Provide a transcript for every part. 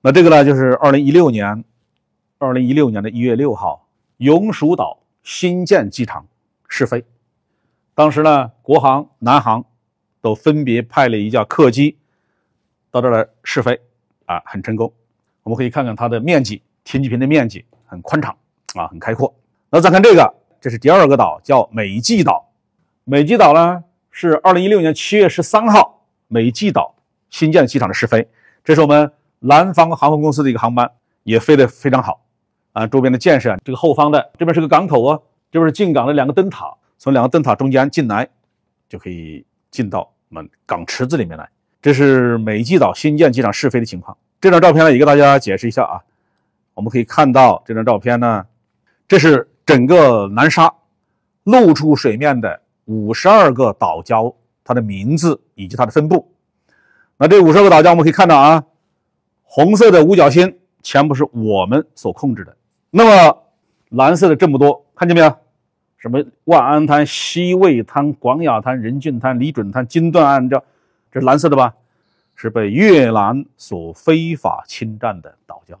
那这个呢，就是二零一六年，二零一六年的一月六号，永暑岛新建机场试飞。当时呢，国航、南航都分别派了一架客机到这儿来试飞，啊，很成功。我们可以看看它的面积，停机坪的面积很宽敞啊，很开阔。那再看这个，这是第二个岛，叫美济岛。美济岛呢是二零一六年七月十三号，美济岛新建机场的试飞。这是我们。南方航空公司的一个航班也飞得非常好，啊，周边的建设这个后方的这边是个港口啊，这边是进港的两个灯塔，从两个灯塔中间进来就可以进到我们港池子里面来。这是美济岛新建机场试飞的情况。这张照片呢，也给大家解释一下啊，我们可以看到这张照片呢，这是整个南沙露出水面的五十二个岛礁，它的名字以及它的分布。那这五十二个岛礁，我们可以看到啊。红色的五角星全部是我们所控制的，那么蓝色的这么多，看见没有？什么万安滩、西魏滩、广雅滩、仁俊滩、李准滩、金段岸，这这是蓝色的吧？是被越南所非法侵占的岛礁。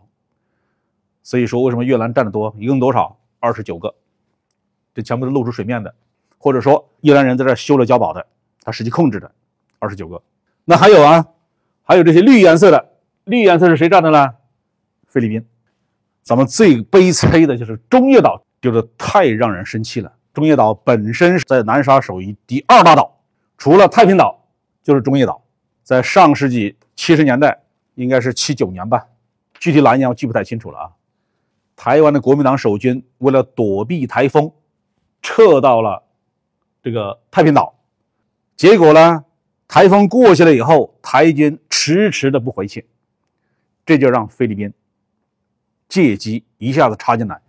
所以说，为什么越南占的多？一共多少？二十九个，这全部是露出水面的，或者说越南人在这修了碉堡的，他实际控制的二十九个。那还有啊，还有这些绿颜色的。绿颜色是谁占的呢？菲律宾。咱们最悲催的就是中业岛丢的太让人生气了。中业岛本身在南沙属于第二大岛，除了太平岛，就是中业岛。在上世纪七十年代，应该是七九年吧，具体哪年我记不太清楚了啊。台湾的国民党守军为了躲避台风，撤到了这个太平岛，结果呢，台风过去了以后，台军迟迟的不回去。这就让菲律宾借机一下子插进来，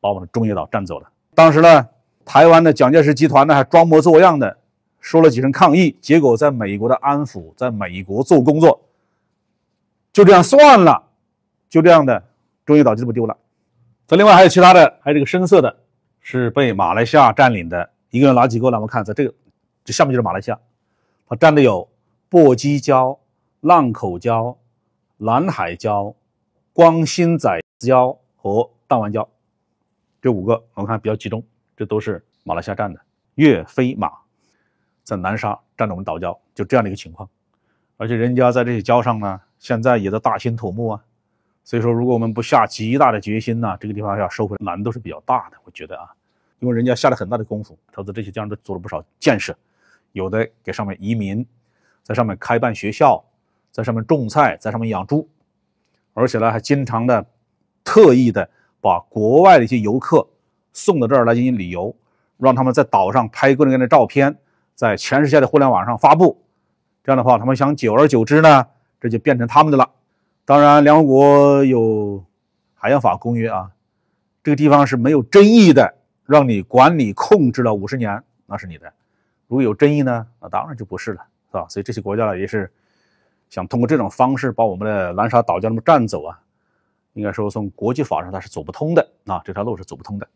把我们的中业岛占走了。当时呢，台湾的蒋介石集团呢还装模作样的说了几声抗议，结果在美国的安抚，在美国做工作，就这样算了，就这样的中业岛就这么丢了。这另外还有其他的，还有这个深色的，是被马来西亚占领的。一共有哪几个呢？我看在这个这下面就是马来西亚，它占的有簸基礁、浪口礁。南海礁、光兴仔礁和淡丸礁，这五个我们看比较集中，这都是马来西亚占的。岳飞马在南沙占着我们岛礁，就这样的一个情况。而且人家在这些礁上呢，现在也在大兴土木啊。所以说，如果我们不下极大的决心呢，这个地方要收回难度是比较大的。我觉得啊，因为人家下了很大的功夫，投资这些疆都做了不少建设，有的给上面移民，在上面开办学校。在上面种菜，在上面养猪，而且呢，还经常的特意的把国外的一些游客送到这儿来进行旅游，让他们在岛上拍各种各样的照片，在全世界的互联网上发布。这样的话，他们想久而久之呢，这就变成他们的了。当然，联合国有海洋法公约啊，这个地方是没有争议的，让你管理控制了五十年，那是你的。如果有争议呢，那当然就不是了，是吧？所以这些国家呢，也是。想通过这种方式把我们的南沙岛礁那么占走啊，应该说从国际法上它是走不通的啊，这条路是走不通的。